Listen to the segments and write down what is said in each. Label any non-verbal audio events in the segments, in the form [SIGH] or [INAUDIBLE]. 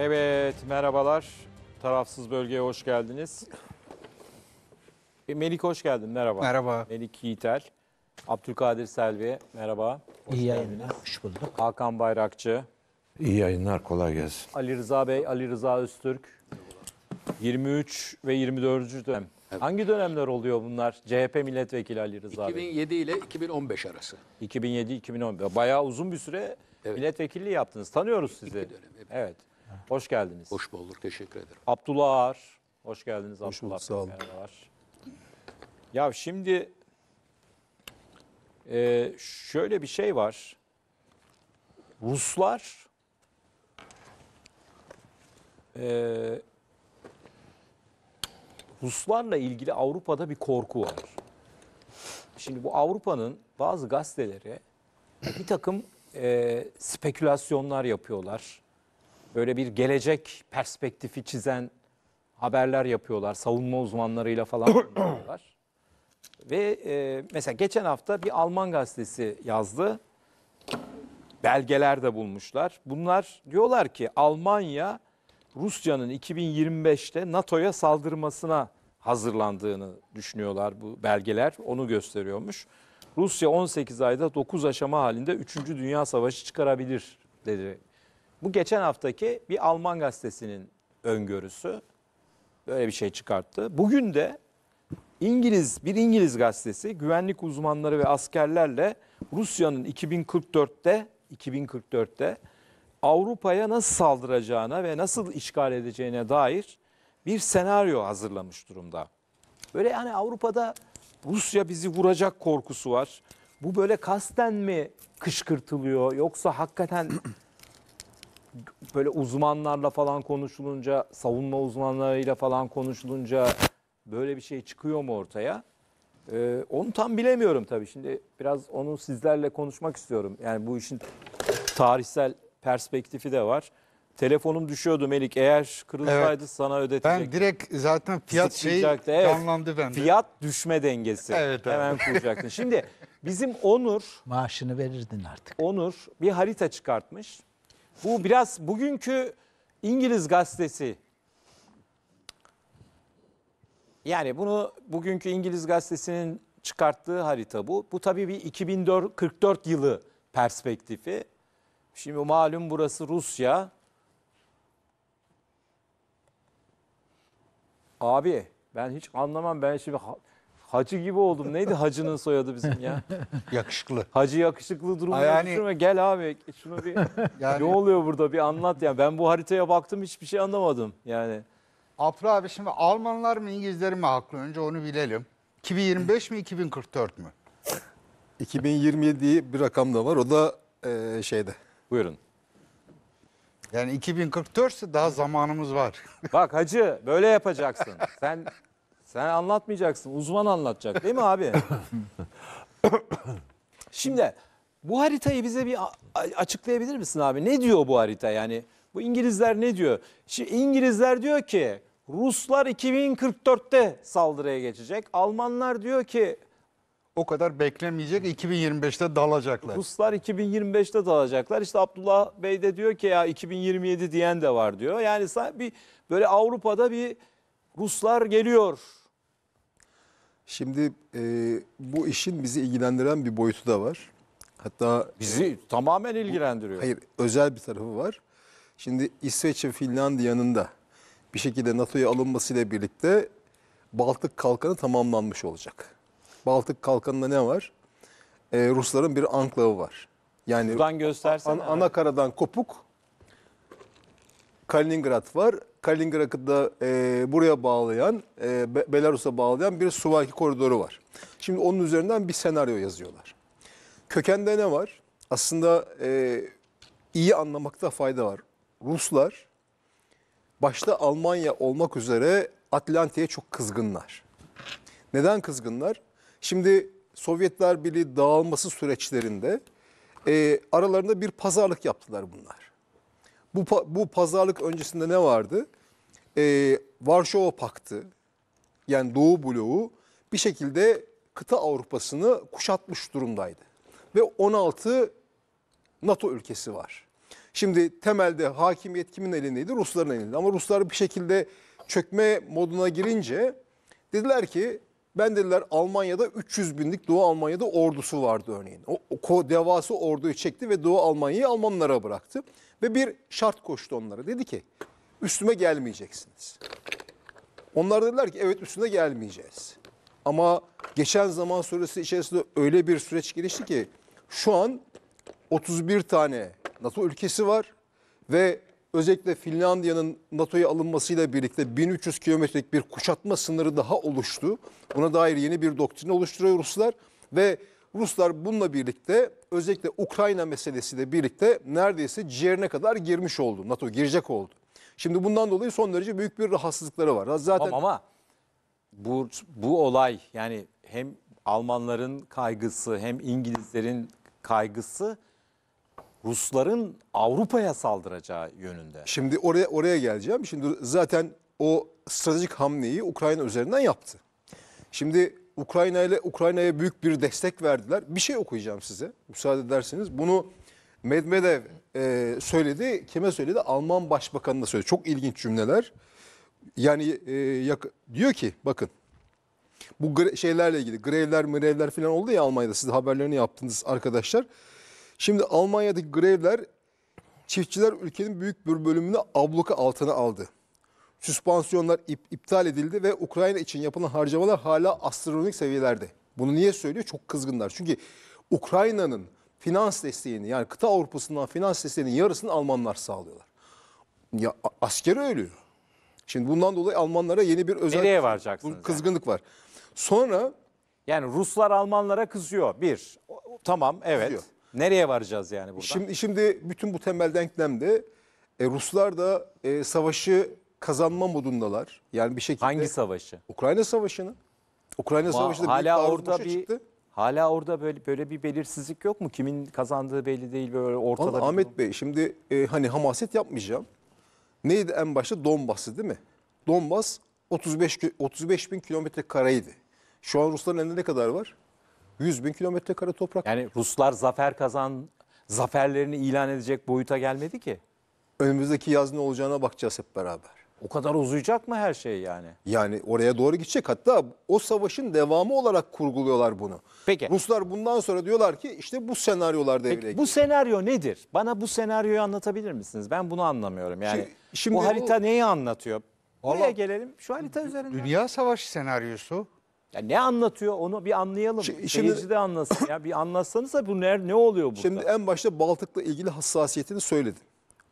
Evet, merhabalar. Tarafsız bölgeye hoş geldiniz. E, Melik hoş geldin, merhaba. Merhaba. Melik Yiğiter, Abdülkadir Selvi, merhaba. Hoş İyi yayınlar, hoş bulduk. Hakan Bayrakçı. İyi yayınlar, kolay gelsin. Ali Rıza Bey, Ali Rıza Öztürk. 23 ve 24. dönem. Evet. Hangi dönemler oluyor bunlar? CHP milletvekili Ali Rıza 2007 Bey. ile 2015 arası. 2007-2015. Bayağı uzun bir süre evet. milletvekilliği yaptınız. Tanıyoruz sizi. İki dönem. Evet. evet. Hoş geldiniz. Hoş bulduk. Teşekkür ederim. Abdullah Ağar. Hoş geldiniz Hoş Bulduk, sağ olun. Ağar. Ya şimdi e, şöyle bir şey var. Ruslar e, Ruslarla ilgili Avrupa'da bir korku var. Şimdi bu Avrupa'nın bazı gazeteleri bir takım e, spekülasyonlar yapıyorlar böyle bir gelecek perspektifi çizen haberler yapıyorlar. Savunma uzmanlarıyla falan konuşuyorlar. [CLEARS THROAT] Ve e, mesela geçen hafta bir Alman gazetesi yazdı. Belgeler de bulmuşlar. Bunlar diyorlar ki Almanya Rusya'nın 2025'te NATO'ya saldırmasına hazırlandığını düşünüyorlar bu belgeler. Onu gösteriyormuş. Rusya 18 ayda 9 aşama halinde 3. Dünya Savaşı çıkarabilir dedi bu geçen haftaki bir Alman gazetesinin öngörüsü. Böyle bir şey çıkarttı. Bugün de İngiliz bir İngiliz gazetesi güvenlik uzmanları ve askerlerle Rusya'nın 2044'te 2044'te Avrupa'ya nasıl saldıracağına ve nasıl işgal edeceğine dair bir senaryo hazırlamış durumda. Böyle yani Avrupa'da Rusya bizi vuracak korkusu var. Bu böyle kasten mi kışkırtılıyor yoksa hakikaten böyle uzmanlarla falan konuşulunca, savunma uzmanlarıyla falan konuşulunca böyle bir şey çıkıyor mu ortaya? Ee, onu tam bilemiyorum tabii. Şimdi biraz onu sizlerle konuşmak istiyorum. Yani bu işin tarihsel perspektifi de var. Telefonum düşüyordu Melik. Eğer kırılsaydı Evet. sana ödetecektim. Ben direkt zaten fiyat şeyi Zıplayacaktı, evet. bende. Fiyat düşme dengesi. Evet, evet. Hemen kuracaktın. Şimdi bizim Onur, Maaşını verirdin artık. Onur bir harita çıkartmış. Bu biraz bugünkü İngiliz gazetesi. Yani bunu bugünkü İngiliz gazetesinin çıkarttığı harita bu. Bu tabii bir 2044 yılı perspektifi. Şimdi malum burası Rusya. Abi ben hiç anlamam ben şimdi Hacı gibi oldum. Neydi hacının soyadı bizim ya? [LAUGHS] Yakışıklı. Hacı yakışıklı durumuna yani, düşürme. Gel abi şunu bir [LAUGHS] yani, ne oluyor burada bir anlat. Yani ben bu haritaya baktım hiçbir şey anlamadım. Yani. Afra abi şimdi Almanlar mı İngilizler mi haklı? Önce onu bilelim. 2025 mi 2044 mü? 2027 diye bir rakam da var. O da e, şeyde. Buyurun. Yani 2044 ise daha zamanımız var. Bak hacı böyle yapacaksın. Sen sen anlatmayacaksın. Uzman anlatacak değil mi abi? [LAUGHS] Şimdi bu haritayı bize bir açıklayabilir misin abi? Ne diyor bu harita yani? Bu İngilizler ne diyor? Şimdi İngilizler diyor ki Ruslar 2044'te saldırıya geçecek. Almanlar diyor ki o kadar beklemeyecek 2025'te dalacaklar. Ruslar 2025'te dalacaklar. İşte Abdullah Bey de diyor ki ya 2027 diyen de var diyor. Yani bir böyle Avrupa'da bir Ruslar geliyor Şimdi e, bu işin bizi ilgilendiren bir boyutu da var. Hatta bizi e, tamamen ilgilendiriyor. Hayır, özel bir tarafı var. Şimdi İsveç ve Finlandiya'nın da bir şekilde NATO'ya alınmasıyla birlikte Baltık Kalkanı tamamlanmış olacak. Baltık Kalkanı'nda ne var? E, Rusların bir anklavı var. Yani Buradan göstersen an, Anakaradan kopuk Kaliningrad var. Kaliningrad'da e, buraya bağlayan, e, Belarus'a bağlayan bir Suvaki koridoru var. Şimdi onun üzerinden bir senaryo yazıyorlar. Kökende ne var? Aslında e, iyi anlamakta fayda var. Ruslar başta Almanya olmak üzere Atlantik'e çok kızgınlar. Neden kızgınlar? Şimdi Sovyetler Birliği dağılması süreçlerinde e, aralarında bir pazarlık yaptılar bunlar. Bu, bu pazarlık öncesinde ne vardı? e, ee, Varşova Paktı yani Doğu bloğu bir şekilde kıta Avrupa'sını kuşatmış durumdaydı. Ve 16 NATO ülkesi var. Şimdi temelde hakimiyet kimin elindeydi? Rusların elinde. Ama Ruslar bir şekilde çökme moduna girince dediler ki ben dediler Almanya'da 300 binlik Doğu Almanya'da ordusu vardı örneğin. O, o devası orduyu çekti ve Doğu Almanya'yı Almanlara bıraktı. Ve bir şart koştu onlara. Dedi ki üstüme gelmeyeceksiniz. Onlar dediler ki evet üstüne gelmeyeceğiz. Ama geçen zaman süresi içerisinde öyle bir süreç gelişti ki şu an 31 tane NATO ülkesi var ve özellikle Finlandiya'nın NATO'ya alınmasıyla birlikte 1300 kilometrelik bir kuşatma sınırı daha oluştu. Buna dair yeni bir doktrin oluşturuyor Ruslar ve Ruslar bununla birlikte özellikle Ukrayna meselesiyle birlikte neredeyse ciğerine kadar girmiş oldu. NATO girecek oldu. Şimdi bundan dolayı son derece büyük bir rahatsızlıkları var. Zaten tamam ama bu, bu olay yani hem Almanların kaygısı hem İngilizlerin kaygısı Rusların Avrupa'ya saldıracağı yönünde. Şimdi oraya oraya geleceğim. Şimdi zaten o stratejik hamleyi Ukrayna üzerinden yaptı. Şimdi Ukrayna ile Ukrayna'ya büyük bir destek verdiler. Bir şey okuyacağım size. Müsaade ederseniz bunu Medvedev e, söyledi. Kime söyledi? Alman Başbakanı'na söyledi. Çok ilginç cümleler. Yani e, yak diyor ki bakın bu şeylerle ilgili grevler mirevler falan oldu ya Almanya'da siz haberlerini yaptınız arkadaşlar. Şimdi Almanya'daki grevler çiftçiler ülkenin büyük bir bölümünü abluka altına aldı. Süspansiyonlar ip, iptal edildi ve Ukrayna için yapılan harcamalar hala astronomik seviyelerde. Bunu niye söylüyor? Çok kızgınlar. Çünkü Ukrayna'nın finans desteğini yani kıta Avrupa'sından finans desteğinin yarısını Almanlar sağlıyorlar. Ya askeri ölüyor. Şimdi bundan dolayı Almanlara yeni bir özel Nereye varacaksınız kızgınlık yani? var. Sonra yani Ruslar Almanlara kızıyor. Bir. Tamam evet. Kızıyor. Nereye varacağız yani buradan? Şimdi şimdi bütün bu temel denklemde e, Ruslar da e, savaşı kazanma modundalar. Yani bir şekilde Hangi savaşı? Ukrayna savaşını. Ukrayna Ma, savaşı da hala orada bir çıktı. Hala orada böyle böyle bir belirsizlik yok mu? Kimin kazandığı belli değil böyle ortada. Vallahi Ahmet Bey şimdi e, hani hamaset yapmayacağım. Neydi en başta Donbas'ı değil mi? Donbas 35 35 bin kilometre kareydi. Şu an Rusların elinde ne kadar var? 100 bin kilometre kare toprak. Yani Ruslar zafer kazan zaferlerini ilan edecek boyuta gelmedi ki. Önümüzdeki yaz ne olacağına bakacağız hep beraber. O kadar uzayacak mı her şey yani? Yani oraya doğru gidecek. Hatta o savaşın devamı olarak kurguluyorlar bunu. Peki. Ruslar bundan sonra diyorlar ki işte bu senaryolar devreye giriyor. Bu senaryo nedir? Bana bu senaryoyu anlatabilir misiniz? Ben bunu anlamıyorum yani. Şimdi, şimdi bu harita o... neyi anlatıyor? Vallahi, Buraya gelelim şu harita üzerinden. Dünya savaşı senaryosu. Ya ne anlatıyor onu bir anlayalım. Şimdi, Seyirci de anlasın ya bir anlatsanız da bu ne, ne oluyor burada? Şimdi en başta Baltık'la ilgili hassasiyetini söyledim.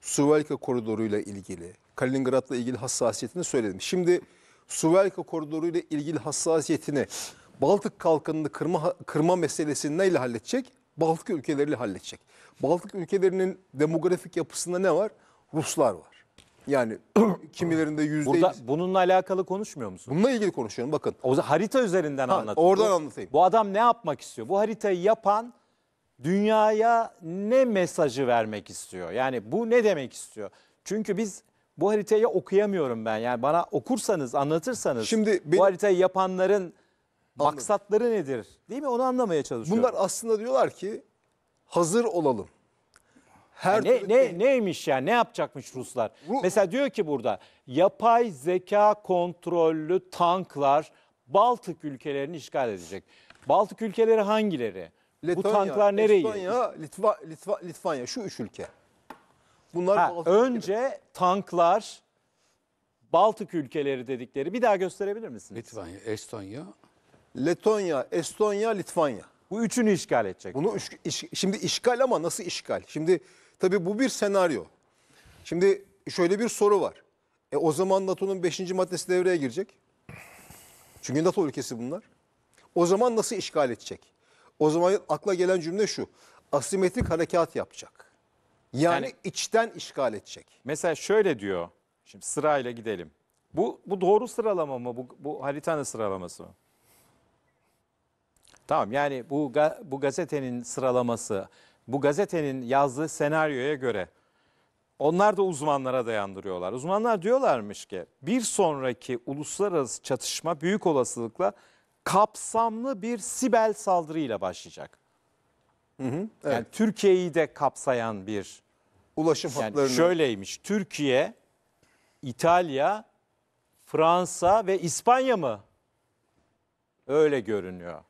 Suvalka koridoruyla ilgili, Kaliningrad'la ilgili hassasiyetini söyledim. Şimdi Suvalka koridoruyla ilgili hassasiyetini Baltık kalkanını kırma, kırma meselesini neyle halledecek? Baltık ülkeleriyle halledecek. Baltık ülkelerinin demografik yapısında ne var? Ruslar var. Yani [CLEARS THROAT] kimilerinde yüzde Burada bununla alakalı konuşmuyor musun? Bununla ilgili konuşuyorum bakın. O zaman harita üzerinden Ha, anlat. oradan Bu- anlatayım. Bu adam ne yapmak istiyor? Bu haritayı yapan dünyaya ne mesajı vermek istiyor? Yani bu ne demek istiyor? Çünkü biz bu haritayı okuyamıyorum ben. Yani bana okursanız, anlatırsanız Şimdi benim... bu haritayı yapanların Anladım. Maksatları nedir? Değil mi? Onu anlamaya çalışıyorum. Bunlar aslında diyorlar ki hazır olalım. Her ne, ne şey- neymiş yani? Ne yapacakmış Ruslar? Ru Mesela diyor ki burada yapay zeka kontrollü tanklar Baltık ülkelerini işgal edecek. Baltık ülkeleri hangileri? Letonya, bu tanklar nereye? Estonya, Litva, Litva, Litvanya şu üç ülke. Bunlar ha, önce ülkeler. tanklar Baltık ülkeleri dedikleri bir daha gösterebilir misiniz? Litvanya, Estonya. Letonya, Estonya, Litvanya. Bu üçünü işgal edecek. Bunu üç, iş, şimdi işgal ama nasıl işgal? Şimdi tabii bu bir senaryo. Şimdi şöyle bir soru var. E o zaman NATO'nun 5. maddesi devreye girecek. Çünkü NATO ülkesi bunlar. O zaman nasıl işgal edecek? O zaman akla gelen cümle şu. Asimetrik harekat yapacak. Yani, yani içten işgal edecek. Mesela şöyle diyor. Şimdi sırayla gidelim. Bu bu doğru sıralama mı? Bu, bu haritanın sıralaması mı? Tamam yani bu bu gazetenin sıralaması, bu gazetenin yazdığı senaryoya göre onlar da uzmanlara dayandırıyorlar. Uzmanlar diyorlarmış ki bir sonraki uluslararası çatışma büyük olasılıkla kapsamlı bir Sibel saldırıyla başlayacak. Hı hı, evet. Yani Türkiye'yi de kapsayan bir ulaşım yani hatlarını. Şöyleymiş. Türkiye, İtalya, Fransa ve İspanya mı? Öyle görünüyor.